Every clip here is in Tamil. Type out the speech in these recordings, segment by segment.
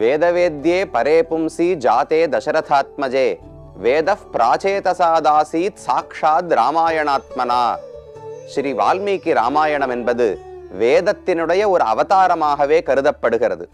வேதவேத்யே பரே பும்சி ஜாத்தே தசரதாத்மஜே வேத பிராச்சேதசாதாசீத் சாக்ஷாத் ராமாயணாத்மனா ஸ்ரீ வால்மீகி ராமாயணம் என்பது வேதத்தினுடைய ஒரு அவதாரமாகவே கருதப்படுகிறது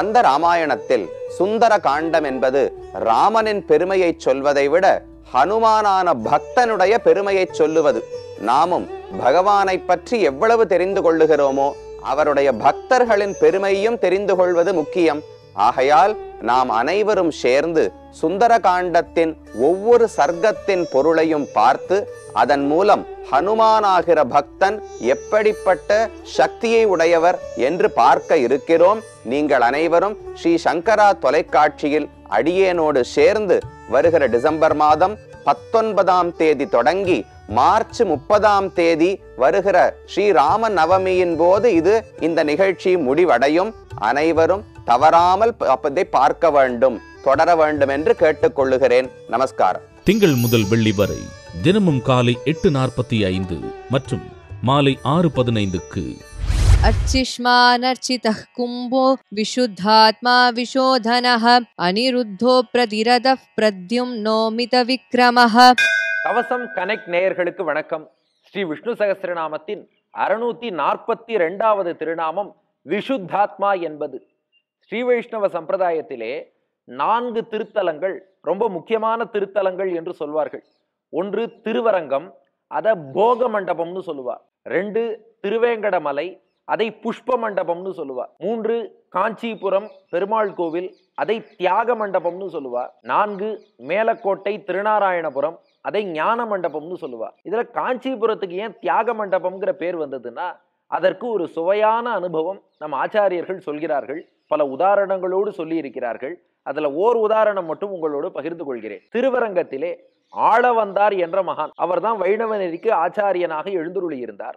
அந்த ராமாயணத்தில் சுந்தர காண்டம் என்பது ராமனின் பெருமையை சொல்வதை விட ஹனுமானான பக்தனுடைய பெருமையை சொல்லுவது நாமும் பகவானை பற்றி எவ்வளவு தெரிந்து கொள்ளுகிறோமோ அவருடைய பக்தர்களின் பெருமையும் தெரிந்து கொள்வது முக்கியம் ஆகையால் நாம் அனைவரும் சேர்ந்து சுந்தர காண்டத்தின் ஒவ்வொரு சர்க்கத்தின் பொருளையும் பார்த்து அதன் மூலம் ஹனுமானாகிற பக்தன் எப்படிப்பட்ட சக்தியை உடையவர் என்று பார்க்க இருக்கிறோம் நீங்கள் அனைவரும் ஸ்ரீ சங்கரா தொலைக்காட்சியில் அடியேனோடு சேர்ந்து வருகிற டிசம்பர் மாதம் பத்தொன்பதாம் தேதி தொடங்கி மார்ச் முப்பதாம் தேதி வருகிற ஸ்ரீராம நவமியின் போது இது இந்த நிகழ்ச்சி முடிவடையும் அனைவரும் தவறாமல் அப்பதை பார்க்க வேண்டும் தொடர வேண்டும் என்று கேட்டுக்கொள்ளுகிறேன் நமஸ்காரம் திங்கள் முதல் வெள்ளி வரை தினமும் காலை எட்டு நாற்பத்தி ஐந்து மற்றும் மாலை ஆறு பதினைந்துக்கு விஷுத்தாத்மா कुम्भो அனிருத்தோ பிரதிரத பிரத்யும் நோமித விக்ரமஹ கவசம் கனெக்ட் நேயர்களுக்கு வணக்கம் ஸ்ரீ விஷ்ணு சகசிரநாமத்தின் அறுநூத்தி நாற்பத்தி ரெண்டாவது திருநாமம் விஷுத்தாத்மா என்பது ஸ்ரீ வைஷ்ணவ சம்பிரதாயத்திலே நான்கு திருத்தலங்கள் ரொம்ப முக்கியமான திருத்தலங்கள் என்று சொல்வார்கள் ஒன்று திருவரங்கம் அதை போக மண்டபம்னு சொல்லுவார் ரெண்டு திருவேங்கடமலை அதை புஷ்ப மண்டபம்னு சொல்லுவார் மூன்று காஞ்சிபுரம் பெருமாள் கோவில் அதை தியாக மண்டபம்னு சொல்லுவார் நான்கு மேலக்கோட்டை திருநாராயணபுரம் அதை ஞான மண்டபம்னு சொல்லுவா இதுல காஞ்சிபுரத்துக்கு ஏன் தியாக மண்டபம்ங்கிற பேர் வந்ததுன்னா அதற்கு ஒரு சுவையான அனுபவம் நம் ஆச்சாரியர்கள் சொல்கிறார்கள் பல உதாரணங்களோடு சொல்லி இருக்கிறார்கள் அதுல ஓர் உதாரணம் மட்டும் உங்களோடு பகிர்ந்து கொள்கிறேன் திருவரங்கத்திலே ஆளவந்தார் என்ற மகான் அவர்தான் வைணவ ஆச்சாரியனாக எழுந்துருளி இருந்தார்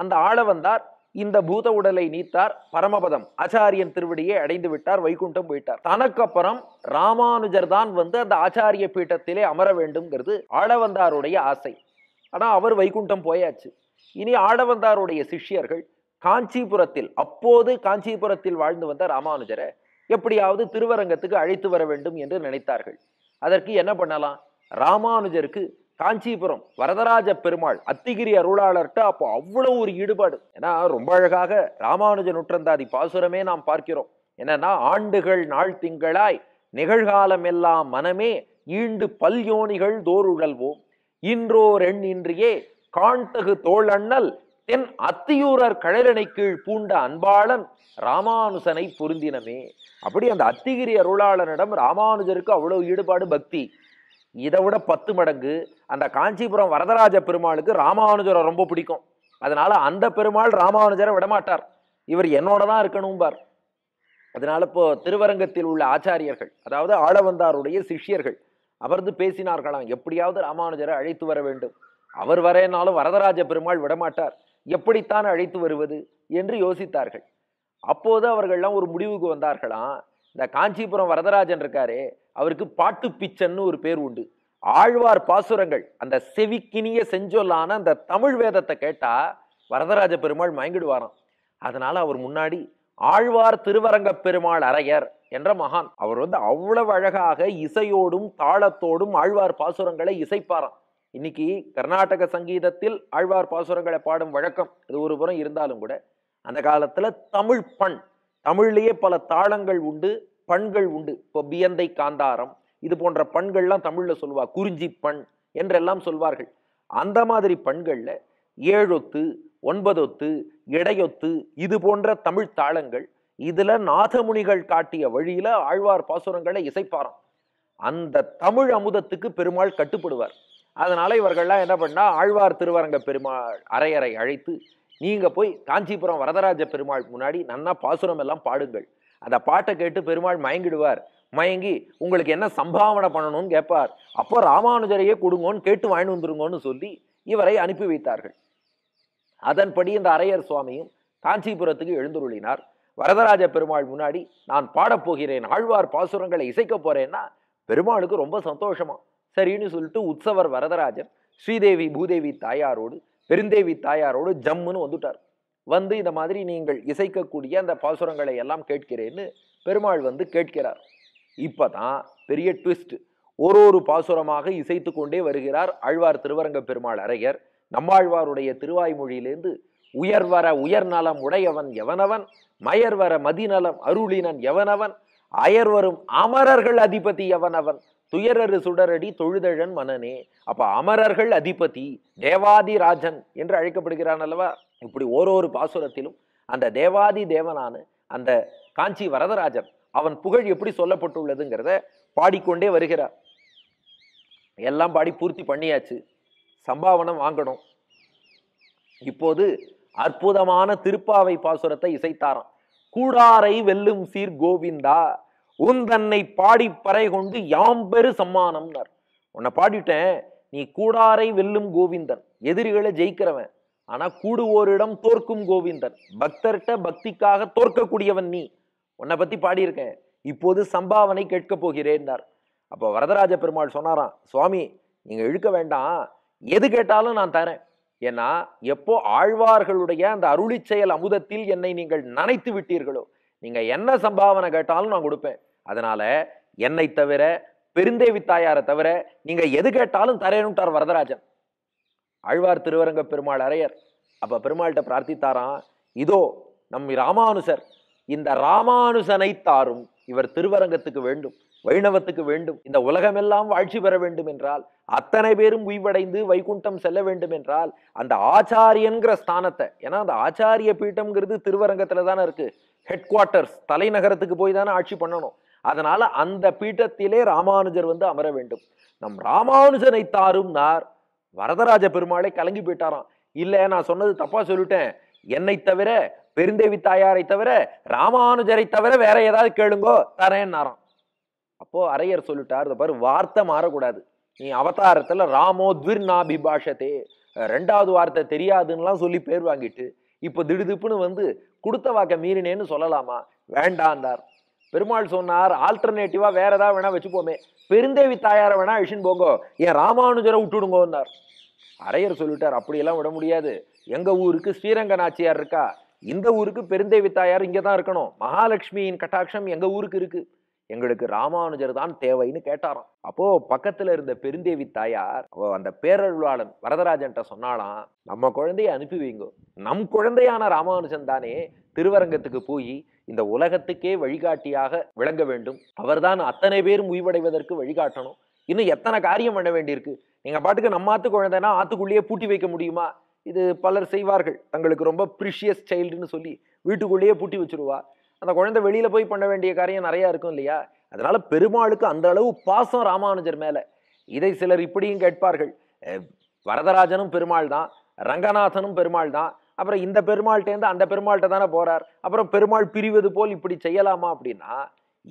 அந்த ஆளவந்தார் இந்த பூத உடலை நீத்தார் பரமபதம் ஆச்சாரியன் திருவடியை அடைந்து விட்டார் வைகுண்டம் போயிட்டார் தனக்கு அப்புறம் ராமானுஜர் தான் வந்து அந்த ஆச்சாரிய பீட்டத்திலே அமர வேண்டும்ங்கிறது ஆடவந்தாருடைய ஆசை ஆனால் அவர் வைகுண்டம் போயாச்சு இனி ஆடவந்தாருடைய சிஷ்யர்கள் காஞ்சிபுரத்தில் அப்போது காஞ்சிபுரத்தில் வாழ்ந்து வந்த ராமானுஜரை எப்படியாவது திருவரங்கத்துக்கு அழைத்து வர வேண்டும் என்று நினைத்தார்கள் அதற்கு என்ன பண்ணலாம் ராமானுஜருக்கு காஞ்சிபுரம் வரதராஜ பெருமாள் அத்திகிரி அருளாளர்கிட்ட அப்போ அவ்வளோ ஒரு ஈடுபாடு ஏன்னா ரொம்ப அழகாக ராமானுஜ நுற்றந்தாதி பாசுரமே நாம் பார்க்கிறோம் என்னன்னா ஆண்டுகள் நாள் திங்களாய் நிகழ்காலம் எல்லாம் மனமே ஈண்டு பல்யோனிகள் தோறுழல்வோம் இன்றோர் எண் இன்றியே காண்தகு தோழண்ணல் தென் அத்தியூரர் கழலனை கீழ் பூண்ட அன்பாளன் ராமானுசனை பொருந்தினமே அப்படி அந்த அத்திகிரி அருளாளனிடம் ராமானுஜருக்கு அவ்வளவு ஈடுபாடு பக்தி இதை விட பத்து மடங்கு அந்த காஞ்சிபுரம் வரதராஜ பெருமாளுக்கு ராமானுஜரை ரொம்ப பிடிக்கும் அதனால அந்த பெருமாள் ராமானுஜரை விடமாட்டார் இவர் என்னோட தான் இருக்கணும்பார் அதனால இப்போ திருவரங்கத்தில் உள்ள ஆச்சாரியர்கள் அதாவது ஆளவந்தாருடைய சிஷ்யர்கள் அவர்ந்து பேசினார்களாம் எப்படியாவது ராமானுஜரை அழைத்து வர வேண்டும் அவர் வரேனாலும் வரதராஜ பெருமாள் விடமாட்டார் எப்படித்தான் அழைத்து வருவது என்று யோசித்தார்கள் அப்போது அவர்கள்லாம் ஒரு முடிவுக்கு வந்தார்களாம் இந்த காஞ்சிபுரம் வரதராஜன் இருக்காரு அவருக்கு பாட்டு பிச்சன்னு ஒரு பேர் உண்டு ஆழ்வார் பாசுரங்கள் அந்த செவிக்கினிய செஞ்சொல்லான அந்த தமிழ் வேதத்தை கேட்டா வரதராஜ பெருமாள் மயங்கிடுவாராம் அதனால அவர் முன்னாடி ஆழ்வார் திருவரங்க பெருமாள் அரையர் என்ற மகான் அவர் வந்து அவ்வளவு அழகாக இசையோடும் தாளத்தோடும் ஆழ்வார் பாசுரங்களை இசைப்பாராம் இன்னைக்கு கர்நாடக சங்கீதத்தில் ஆழ்வார் பாசுரங்களை பாடும் வழக்கம் இது ஒரு புறம் இருந்தாலும் கூட அந்த காலத்துல தமிழ் பண் தமிழ்லேயே பல தாளங்கள் உண்டு பண்கள் உண்டு இப்போ பியந்தை காந்தாரம் இது போன்ற பண்கள்லாம் தமிழில் சொல்வா குறிஞ்சி பண் என்றெல்லாம் சொல்வார்கள் அந்த மாதிரி பண்களில் ஏழொத்து ஒன்பதொத்து இடையொத்து இது போன்ற தமிழ் தாளங்கள் இதில் நாதமுனிகள் காட்டிய வழியில் ஆழ்வார் பாசுரங்களை இசைப்பாராம் அந்த தமிழ் அமுதத்துக்கு பெருமாள் கட்டுப்படுவார் அதனால இவர்கள்லாம் என்ன பண்ணா ஆழ்வார் திருவரங்க பெருமாள் அரையறை அழைத்து நீங்கள் போய் காஞ்சிபுரம் வரதராஜ பெருமாள் முன்னாடி நன்னா பாசுரம் எல்லாம் பாடுங்கள் அந்த பாட்டை கேட்டு பெருமாள் மயங்கிடுவார் மயங்கி உங்களுக்கு என்ன சம்பாவனை பண்ணணும்னு கேட்பார் அப்போ ராமானுஜரையே கொடுங்கன்னு கேட்டு வாங்கி வந்துருங்கன்னு சொல்லி இவரை அனுப்பி வைத்தார்கள் அதன்படி இந்த அரையர் சுவாமியும் காஞ்சிபுரத்துக்கு எழுந்துருளினார் வரதராஜ பெருமாள் முன்னாடி நான் பாடப்போகிறேன் ஆழ்வார் பாசுரங்களை இசைக்க போறேன்னா பெருமாளுக்கு ரொம்ப சந்தோஷமா சரின்னு சொல்லிட்டு உற்சவர் வரதராஜர் ஸ்ரீதேவி பூதேவி தாயாரோடு பெருந்தேவி தாயாரோடு ஜம்முன்னு வந்துட்டார் வந்து இந்த மாதிரி நீங்கள் இசைக்கக்கூடிய அந்த பாசுரங்களை எல்லாம் கேட்கிறேன்னு பெருமாள் வந்து கேட்கிறார் இப்போ தான் பெரிய ட்விஸ்ட் ஒரு ஒரு பாசுரமாக இசைத்து கொண்டே வருகிறார் ஆழ்வார் திருவரங்க பெருமாள் அரையர் நம்மாழ்வாருடைய திருவாய்மொழியிலேருந்து உயர்வர உயர்நலம் உடையவன் எவனவன் மயர்வர மதிநலம் அருளினன் எவனவன் அயர் வரும் அமரர்கள் அதிபதி அவன் அவன் துயரரு சுடரடி தொழுதழன் மனனே அப்ப அமரர்கள் அதிபதி தேவாதி ராஜன் என்று அழைக்கப்படுகிறான் அல்லவா இப்படி ஓரொரு பாசுரத்திலும் அந்த தேவாதி தேவனான அந்த காஞ்சி வரதராஜன் அவன் புகழ் எப்படி சொல்லப்பட்டுள்ளதுங்கிறத பாடிக்கொண்டே வருகிறார் எல்லாம் பாடி பூர்த்தி பண்ணியாச்சு சம்பாவனம் வாங்கணும் இப்போது அற்புதமான திருப்பாவை பாசுரத்தை இசைத்தாரான் கூடாரை வெல்லும் சீர் கோவிந்தா உன் தன்னை பாடி பறை கொண்டு யாம்பெரு சம்மானம்னார் உன்னை பாடிட்டேன் நீ கூடாரை வெல்லும் கோவிந்தன் எதிரிகளை ஜெயிக்கிறவன் ஆனா கூடுவோரிடம் தோற்கும் கோவிந்தன் பக்தர்கிட்ட பக்திக்காக தோற்கக்கூடியவன் நீ உன்னை பத்தி பாடியிருக்கேன் இப்போது சம்பாவனை கேட்க போகிறேன்னார் அப்போ வரதராஜ பெருமாள் சொன்னாராம் சுவாமி நீங்க இழுக்க வேண்டாம் எது கேட்டாலும் நான் தரேன் ஏன்னா எப்போ ஆழ்வார்களுடைய அந்த அருளி செயல் அமுதத்தில் என்னை நீங்கள் நனைத்து விட்டீர்களோ நீங்கள் என்ன சம்பாவனை கேட்டாலும் நான் கொடுப்பேன் அதனால என்னை தவிர பெருந்தேவி தாயாரை தவிர நீங்க எது கேட்டாலும் தரையணுட்டார் வரதராஜன் ஆழ்வார் திருவரங்க பெருமாள் அரையர் அப்ப பெருமாள்கிட்ட பிரார்த்தித்தாராம் இதோ நம் ராமானுசர் இந்த ராமானுசனை தாரும் இவர் திருவரங்கத்துக்கு வேண்டும் வைணவத்துக்கு வேண்டும் இந்த உலகமெல்லாம் வாழ்ச்சி பெற வேண்டும் என்றால் அத்தனை பேரும் உய்வடைந்து வைகுண்டம் செல்ல வேண்டும் என்றால் அந்த ஆச்சாரியன்கிற ஸ்தானத்தை ஏன்னா அந்த ஆச்சாரிய பீட்டம்ங்கிறது திருவரங்கத்தில் தானே இருக்கு ஹெட் குவார்ட்டர்ஸ் தலைநகரத்துக்கு போய் தானே ஆட்சி பண்ணணும் அதனால அந்த பீட்டத்திலே ராமானுஜர் வந்து அமர வேண்டும் நம் ராமானுஜனை தாரும் நார் வரதராஜ பெருமாளை கலங்கி போயிட்டாராம் இல்லை நான் சொன்னது தப்பா சொல்லிட்டேன் என்னை தவிர பெருந்தேவி தாயாரை தவிர ராமானுஜரை தவிர வேற ஏதாவது கேளுங்கோ தரேன்னாராம் அப்போ அரையர் சொல்லிட்டார் இந்த பாரு வார்த்தை மாறக்கூடாது நீ அவதாரத்துல ராமோத்விர் பிபாஷத்தே ரெண்டாவது வார்த்தை தெரியாதுன்னெலாம் சொல்லி பேர் வாங்கிட்டு இப்போ திடுதிப்புன்னு வந்து கொடுத்த வாக்க மீறினேன்னு சொல்லலாமா வேண்டாந்தார் பெருமாள் சொன்னார் ஆல்டர்னேட்டிவா வேற ஏதாவது வேணா வச்சுப்போமே பெருந்தேவி தாயாரை வேணா இஷின் போங்கோ என் ராமானுஜரை விட்டுடுங்கோன்னார் அரையர் சொல்லிட்டார் அப்படியெல்லாம் விட முடியாது எங்க ஊருக்கு ஸ்ரீரங்க நாச்சியார் இருக்கா இந்த ஊருக்கு பெருந்தேவி தாயார் இங்கே தான் இருக்கணும் மகாலட்சுமியின் கட்டாட்சம் எங்க ஊருக்கு இருக்கு எங்களுக்கு ராமானுஜர் தான் தேவைன்னு கேட்டாராம் அப்போ பக்கத்துல இருந்த பெருந்தேவி தாயார் அந்த பேரருளாளன் வரதராஜன்ட்ட சொன்னாலாம் நம்ம குழந்தைய அனுப்பி வைங்க நம் குழந்தையான ராமானுஜன் தானே திருவரங்கத்துக்கு போய் இந்த உலகத்துக்கே வழிகாட்டியாக விளங்க வேண்டும் அவர்தான் அத்தனை பேர் முடிவடைவதற்கு வழிகாட்டணும் இன்னும் எத்தனை காரியம் பண்ண வேண்டியிருக்கு நீங்க பாட்டுக்கு நம்ம ஆத்து குழந்தைனா ஆத்துக்குள்ளேயே பூட்டி வைக்க முடியுமா இது பலர் செய்வார்கள் தங்களுக்கு ரொம்ப ப்ரிஷியஸ் சைல்டுன்னு சொல்லி வீட்டுக்குள்ளேயே பூட்டி வச்சுருவா அந்த குழந்தை வெளியில் போய் பண்ண வேண்டிய காரியம் நிறையா இருக்கும் இல்லையா அதனால் பெருமாளுக்கு அந்த அளவு பாசம் ராமானுஜர் மேலே இதை சிலர் இப்படியும் கேட்பார்கள் வரதராஜனும் பெருமாள் தான் ரங்கநாதனும் பெருமாள் தான் அப்புறம் இந்த பெருமாள்கிட்டேருந்து அந்த பெருமாள்கிட்ட தானே போகிறார் அப்புறம் பெருமாள் பிரிவது போல் இப்படி செய்யலாமா அப்படின்னா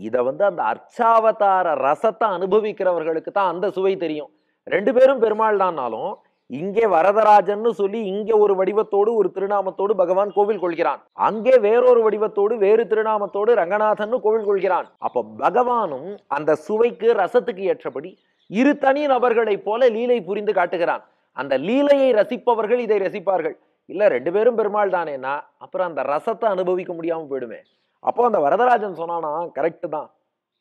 இதை வந்து அந்த அர்ச்சாவதார ரசத்தை அனுபவிக்கிறவர்களுக்கு தான் அந்த சுவை தெரியும் ரெண்டு பேரும் பெருமாள் தான்னாலும் இங்கே வரதராஜன்னு சொல்லி இங்கே ஒரு வடிவத்தோடு ஒரு திருநாமத்தோடு பகவான் கோவில் கொள்கிறான் அங்கே வேறொரு வடிவத்தோடு வேறு திருநாமத்தோடு ரங்கநாதன் கோவில் கொள்கிறான் அப்ப பகவானும் அந்த சுவைக்கு ரசத்துக்கு ஏற்றபடி இரு தனி நபர்களைப் போல லீலை புரிந்து காட்டுகிறான் அந்த லீலையை ரசிப்பவர்கள் இதை ரசிப்பார்கள் இல்ல ரெண்டு பேரும் பெருமாள் தானேன்னா அப்புறம் அந்த ரசத்தை அனுபவிக்க முடியாம போயிடுமே அப்போ அந்த வரதராஜன் சொன்னானா கரெக்டு தான்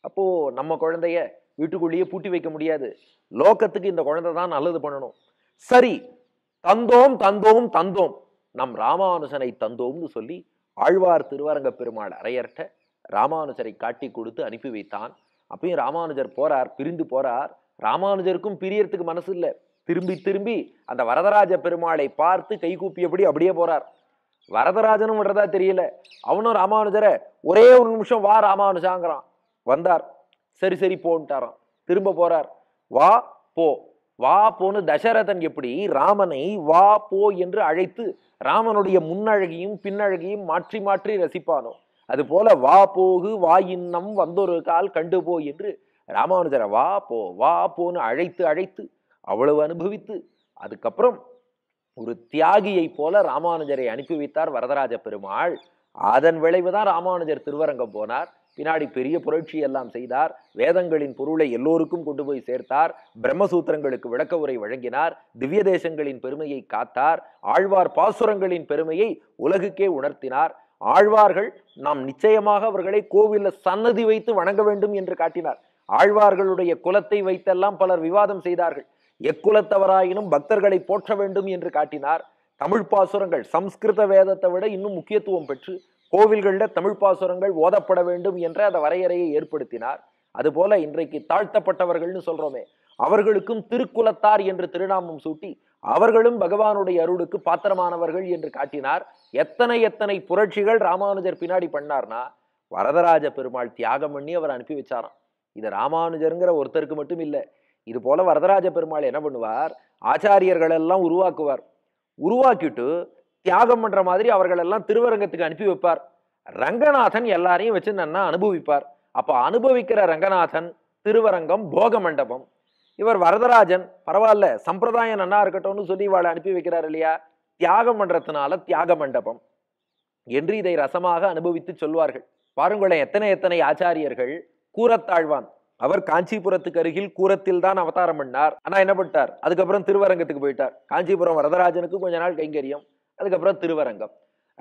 அப்போ நம்ம குழந்தைய வீட்டுக்குள்ளேயே பூட்டி வைக்க முடியாது லோக்கத்துக்கு இந்த குழந்தை தான் நல்லது பண்ணணும் சரி தந்தோம் தந்தோம் தந்தோம் நம் ராமானுஜனை தந்தோம்னு சொல்லி ஆழ்வார் திருவரங்க பெருமாள் அரையர்கிட்ட ராமானுஜரை காட்டி கொடுத்து அனுப்பி வைத்தான் அப்பயும் ராமானுஜர் போறார் பிரிந்து போறார் ராமானுஜருக்கும் பிரியறதுக்கு மனசு இல்லை திரும்பி திரும்பி அந்த வரதராஜ பெருமாளை பார்த்து கைகூப்பியபடி அப்படியே போறார் வரதராஜனும் விடுறதா தெரியல அவனும் ராமானுஜரை ஒரே ஒரு நிமிஷம் வா ராமானுஜாங்கிறான் வந்தார் சரி சரி போன்ட்டாரான் திரும்ப போறார் வா போ வா போன்னு தசரதன் எப்படி ராமனை வா போ என்று அழைத்து ராமனுடைய முன்னழகியும் பின்னழகியும் மாற்றி மாற்றி ரசிப்பானோ அது போல வா போகு வா இன்னம் வந்தொரு கால் கண்டு போ என்று ராமானுஜரை வா போ வா போன்னு அழைத்து அழைத்து அவ்வளவு அனுபவித்து அதுக்கப்புறம் ஒரு தியாகியை போல ராமானுஜரை அனுப்பி வைத்தார் வரதராஜ பெருமாள் அதன் விளைவுதான் ராமானுஜர் திருவரங்கம் போனார் பின்னாடி பெரிய புரட்சி எல்லாம் செய்தார் வேதங்களின் பொருளை எல்லோருக்கும் கொண்டு போய் சேர்த்தார் பிரம்மசூத்திரங்களுக்கு விளக்க உரை வழங்கினார் திவ்ய தேசங்களின் பெருமையை காத்தார் ஆழ்வார் பாசுரங்களின் பெருமையை உலகுக்கே உணர்த்தினார் ஆழ்வார்கள் நாம் நிச்சயமாக அவர்களை கோவிலில் சன்னதி வைத்து வணங்க வேண்டும் என்று காட்டினார் ஆழ்வார்களுடைய குலத்தை வைத்தெல்லாம் பலர் விவாதம் செய்தார்கள் எக்குலத்தவராயினும் பக்தர்களை போற்ற வேண்டும் என்று காட்டினார் தமிழ் பாசுரங்கள் சம்ஸ்கிருத வேதத்தை விட இன்னும் முக்கியத்துவம் பெற்று கோவில்களில் தமிழ் பாசுரங்கள் ஓதப்பட வேண்டும் என்ற அந்த வரையறையை ஏற்படுத்தினார் அதுபோல இன்றைக்கு தாழ்த்தப்பட்டவர்கள்னு சொல்றோமே அவர்களுக்கும் திருக்குலத்தார் என்று திருநாமம் சூட்டி அவர்களும் பகவானுடைய அருளுக்கு பாத்திரமானவர்கள் என்று காட்டினார் எத்தனை எத்தனை புரட்சிகள் ராமானுஜர் பின்னாடி பண்ணார்னா வரதராஜ பெருமாள் தியாகம் பண்ணி அவர் அனுப்பி வச்சாராம் இது ராமானுஜருங்கிற ஒருத்தருக்கு மட்டும் இல்லை இது போல வரதராஜ பெருமாள் என்ன பண்ணுவார் ஆச்சாரியர்கள் எல்லாம் உருவாக்குவார் உருவாக்கிட்டு தியாகம் பண்ற மாதிரி அவர்கள் எல்லாம் திருவரங்கத்துக்கு அனுப்பி வைப்பார் ரங்கநாதன் எல்லாரையும் வச்சு நன்னா அனுபவிப்பார் அப்போ அனுபவிக்கிற ரங்கநாதன் திருவரங்கம் போக மண்டபம் இவர் வரதராஜன் பரவாயில்ல சம்பிரதாயம் நன்னா இருக்கட்டும்னு சொல்லி இவாளை அனுப்பி வைக்கிறார் இல்லையா தியாகம் பண்றதுனால தியாக மண்டபம் என்று இதை ரசமாக அனுபவித்து சொல்வார்கள் பாருங்களேன் எத்தனை எத்தனை ஆச்சாரியர்கள் கூரத்தாழ்வான் அவர் காஞ்சிபுரத்துக்கு அருகில் கூரத்தில் தான் அவதாரம் பண்ணார் ஆனா என்ன பண்ணிட்டார் அதுக்கப்புறம் திருவரங்கத்துக்கு போயிட்டார் காஞ்சிபுரம் வரதராஜனுக்கு கொஞ்ச நாள் கைங்கரியம் அதுக்கப்புறம் திருவரங்கம்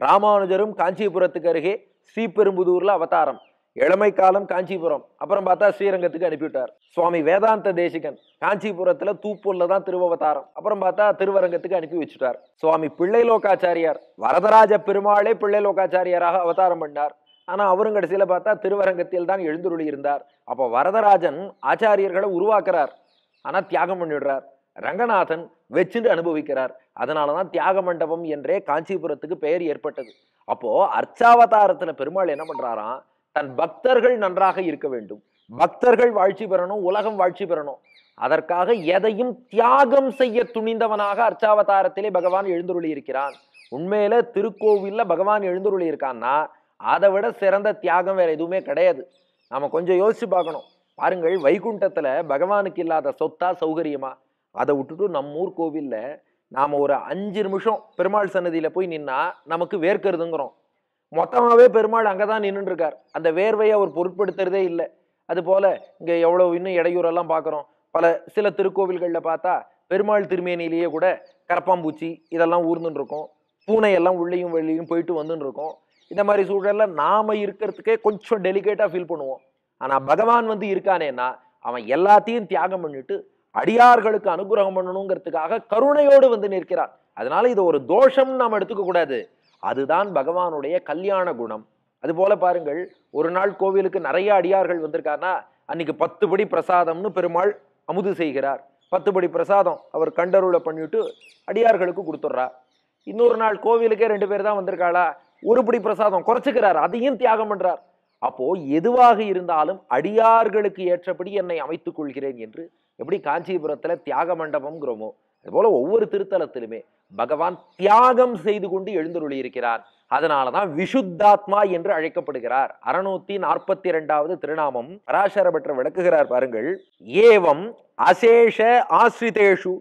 ராமானுஜரும் காஞ்சிபுரத்துக்கு அருகே ஸ்ரீபெரும்புதூர்ல அவதாரம் இளமை காலம் காஞ்சிபுரம் அப்புறம் பார்த்தா ஸ்ரீரங்கத்துக்கு அனுப்பிவிட்டார் சுவாமி வேதாந்த தேசிகன் காஞ்சிபுரத்துல தூப்பூர்ல தான் திருவவதாரம் அப்புறம் பார்த்தா திருவரங்கத்துக்கு அனுப்பி வச்சுட்டார் சுவாமி பிள்ளை லோகாச்சாரியார் வரதராஜ பெருமாளே பிள்ளை லோகாச்சாரியாராக அவதாரம் பண்ணார் ஆனா அவரும் கடைசியில பார்த்தா திருவரங்கத்தில் தான் எழுந்துருளி இருந்தார் அப்போ வரதராஜன் ஆச்சாரியர்களை உருவாக்குறார் ஆனா தியாகம் பண்ணிடுறார் ரங்கநாதன் வச்சுட்டு அனுபவிக்கிறார் அதனால தான் தியாக மண்டபம் என்றே காஞ்சிபுரத்துக்கு பெயர் ஏற்பட்டது அப்போ அர்ச்சாவதாரத்தில் பெருமாள் என்ன பண்றாராம் தன் பக்தர்கள் நன்றாக இருக்க வேண்டும் பக்தர்கள் வாழ்ச்சி பெறணும் உலகம் வாழ்ச்சி பெறணும் அதற்காக எதையும் தியாகம் செய்ய துணிந்தவனாக அர்ச்சாவதாரத்திலே பகவான் எழுந்துருளி இருக்கிறான் உண்மையில திருக்கோவில்ல பகவான் எழுந்துருளி இருக்கான்னா அதை விட சிறந்த தியாகம் வேற எதுவுமே கிடையாது நாம கொஞ்சம் யோசிச்சு பார்க்கணும் பாருங்கள் வைகுண்டத்துல பகவானுக்கு இல்லாத சொத்தா சௌகரியமா அதை விட்டுட்டு நம்ம ஊர் கோவிலில் நாம் ஒரு அஞ்சு நிமிஷம் பெருமாள் சன்னதியில் போய் நின்னா நமக்கு வேர்க்கிறதுங்கிறோம் மொத்தமாகவே பெருமாள் அங்கே தான் நின்றுருக்கார் அந்த வேர்வையை அவர் பொருட்படுத்துறதே இல்லை அதுபோல் இங்கே எவ்வளோ இன்னும் இடையூறெல்லாம் பார்க்குறோம் பல சில திருக்கோவில்களில் பார்த்தா பெருமாள் திருமேனிலேயே கூட கரப்பாம்பூச்சி இதெல்லாம் ஊர்ந்துன்னு இருக்கும் பூனை எல்லாம் உள்ளேயும் வெளியும் போயிட்டு வந்துன்னு இருக்கும் இந்த மாதிரி சூழலில் நாம் இருக்கிறதுக்கே கொஞ்சம் டெலிகேட்டாக ஃபீல் பண்ணுவோம் ஆனால் பகவான் வந்து இருக்கானேன்னா அவன் எல்லாத்தையும் தியாகம் பண்ணிட்டு அடியார்களுக்கு அனுகிரகம் பண்ணணுங்கிறதுக்காக கருணையோடு வந்து நிற்கிறார் அதனால இது ஒரு தோஷம் நாம் எடுத்துக்க கூடாது அதுதான் பகவானுடைய கல்யாண குணம் அது போல பாருங்கள் ஒரு நாள் கோவிலுக்கு நிறைய அடியார்கள் வந்திருக்காருனா அன்னைக்கு பத்து படி பிரசாதம்னு பெருமாள் அமுது செய்கிறார் பத்து படி பிரசாதம் அவர் கண்டருளை பண்ணிவிட்டு அடியார்களுக்கு கொடுத்துட்றா இன்னொரு நாள் கோவிலுக்கே ரெண்டு பேர் தான் வந்திருக்காளா ஒரு படி பிரசாதம் குறைச்சிக்கிறார் அதையும் தியாகம் பண்றார் அப்போ எதுவாக இருந்தாலும் அடியார்களுக்கு ஏற்றபடி என்னை அமைத்துக் கொள்கிறேன் என்று எப்படி காஞ்சிபுரத்தில் தியாக மண்டபம்ங்கிறோமோ அதுபோல் ஒவ்வொரு திருத்தலத்திலுமே பகவான் தியாகம் செய்து கொண்டு எழுந்தருளி இருக்கிறார் அதனால தான் விஷுத்தாத்மா என்று அழைக்கப்படுகிறார் அறுநூத்தி நாற்பத்தி இரண்டாவது திருநாமம் பராசர பெற்ற விளக்குகிறார் பாருங்கள் ஏவம் அசேஷ ஆசிரிதேஷு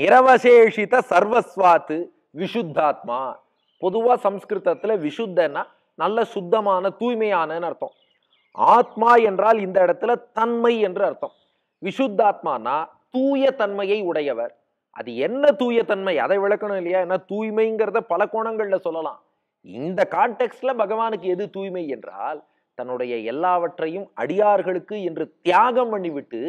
நிரவசேஷித சர்வஸ்வாத்து விஷுத்தாத்மா பொதுவாக சம்ஸ்கிருதத்தில் விஷுத்தன்னா நல்ல சுத்தமான தூய்மையானன்னு அர்த்தம் ஆத்மா என்றால் இந்த இடத்துல தன்மை என்று அர்த்தம் விஷுத்தாத்மானா தூய தன்மையை உடையவர் அது என்ன தூய தன்மை அதை விளக்கணும் இல்லையா ஏன்னா தூய்மைங்கிறத பல கோணங்கள்ல சொல்லலாம் இந்த கான்டெக்ட்ல பகவானுக்கு எது தூய்மை என்றால் தன்னுடைய எல்லாவற்றையும் அடியார்களுக்கு என்று தியாகம் பண்ணிவிட்டு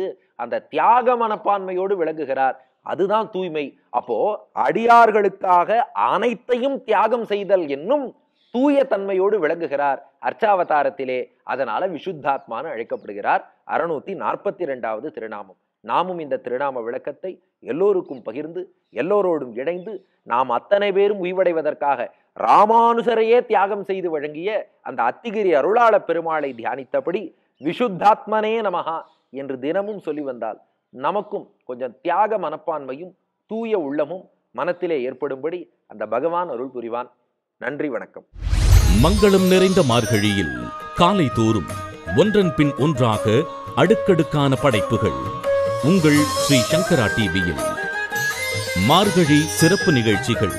அந்த தியாக மனப்பான்மையோடு விளங்குகிறார் அதுதான் தூய்மை அப்போ அடியார்களுக்காக அனைத்தையும் தியாகம் செய்தல் என்னும் தூய தன்மையோடு விளங்குகிறார் அர்ச்சாவதாரத்திலே அதனால விஷுத்தாத்மான்னு அழைக்கப்படுகிறார் அறுநூத்தி நாற்பத்தி ரெண்டாவது திருநாமம் நாமும் இந்த திருநாம விளக்கத்தை எல்லோருக்கும் பகிர்ந்து எல்லோரோடும் இணைந்து நாம் அத்தனை பேரும் உய்வடைவதற்காக ராமானுசரையே தியாகம் செய்து வழங்கிய அந்த அத்திகிரி அருளாள பெருமாளை தியானித்தபடி விஷுத்தாத்மனே நமகா என்று தினமும் சொல்லி வந்தால் நமக்கும் கொஞ்சம் தியாக மனப்பான்மையும் தூய உள்ளமும் மனத்திலே ஏற்படும்படி அந்த பகவான் அருள் புரிவான் நன்றி வணக்கம் மங்களம் நிறைந்த மார்கழியில் காலை தோறும் ஒன்றன் பின் ஒன்றாக அடுக்கடுக்கான படைப்புகள் உங்கள் ஸ்ரீ சங்கரா டிவியில் மார்கழி சிறப்பு நிகழ்ச்சிகள்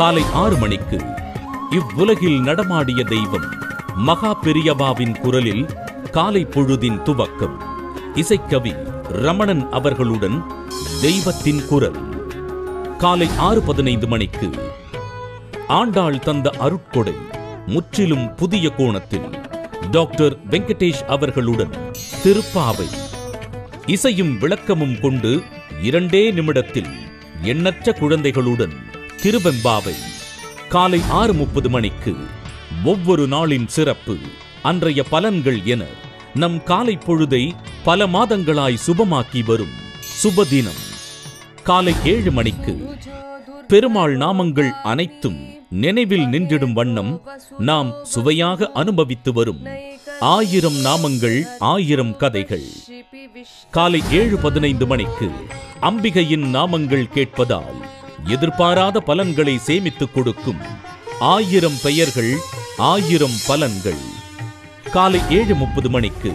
காலை ஆறு மணிக்கு இவ்வுலகில் நடமாடிய தெய்வம் மகா பெரியபாவின் குரலில் காலை பொழுதின் துவக்கம் இசைக்கவி ரமணன் அவர்களுடன் தெய்வத்தின் குரல் காலை ஆறு பதினைந்து மணிக்கு ஆண்டாள் தந்த அருட்கொடை முற்றிலும் புதிய கோணத்தில் டாக்டர் வெங்கடேஷ் அவர்களுடன் திருப்பாவை இசையும் விளக்கமும் கொண்டு இரண்டே நிமிடத்தில் எண்ணற்ற குழந்தைகளுடன் திருவெம்பாவை காலை ஆறு முப்பது மணிக்கு ஒவ்வொரு நாளின் சிறப்பு அன்றைய பலன்கள் என நம் காலை பொழுதை பல மாதங்களாய் சுபமாக்கி வரும் சுபதினம் காலை ஏழு மணிக்கு பெருமாள் நாமங்கள் அனைத்தும் நினைவில் நின்றிடும் வண்ணம் நாம் சுவையாக அனுபவித்து வரும் ஆயிரம் நாமங்கள் ஆயிரம் கதைகள் காலை ஏழு பதினைந்து மணிக்கு அம்பிகையின் நாமங்கள் கேட்பதால் எதிர்பாராத பலன்களை சேமித்துக் கொடுக்கும் ஆயிரம் பெயர்கள் ஆயிரம் பலன்கள் காலை ஏழு முப்பது மணிக்கு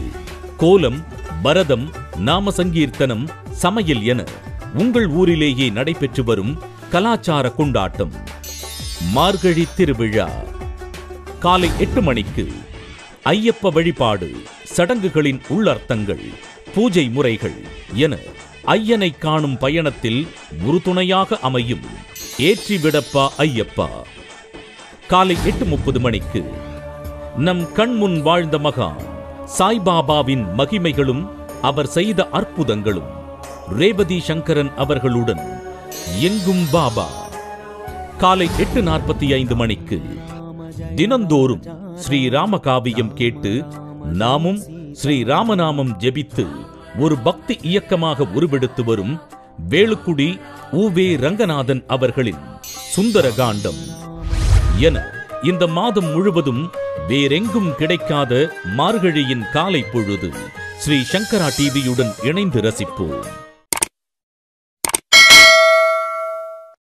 கோலம் பரதம் நாம சங்கீர்த்தனம் சமையல் என உங்கள் ஊரிலேயே நடைபெற்று வரும் கலாச்சார கொண்டாட்டம் மார்கழி திருவிழா காலை எட்டு மணிக்கு ஐயப்ப வழிபாடு சடங்குகளின் உள்ளர்த்தங்கள் பூஜை முறைகள் என ஐயனை காணும் பயணத்தில் உறுதுணையாக அமையும் ஏற்றி விடப்பா ஐயப்பா காலை எட்டு முப்பது மணிக்கு நம் கண்முன் வாழ்ந்த மகா சாய்பாபாவின் மகிமைகளும் அவர் செய்த அற்புதங்களும் ரேவதி சங்கரன் அவர்களுடன் எங்கும் பாபா காலை எட்டு நாற்பத்தி ஐந்து மணிக்கு தினந்தோறும் ஸ்ரீராம காவியம் கேட்டு நாமும் ராமநாமம் ஜெபித்து ஒரு பக்தி இயக்கமாக உருவெடுத்து வரும் வேலுக்குடி வே ரங்கநாதன் அவர்களின் சுந்தர காண்டம் என இந்த மாதம் முழுவதும் வேறெங்கும் கிடைக்காத மார்கழியின் காலை பொழுது ஸ்ரீ சங்கரா டிவியுடன் இணைந்து ரசிப்போம்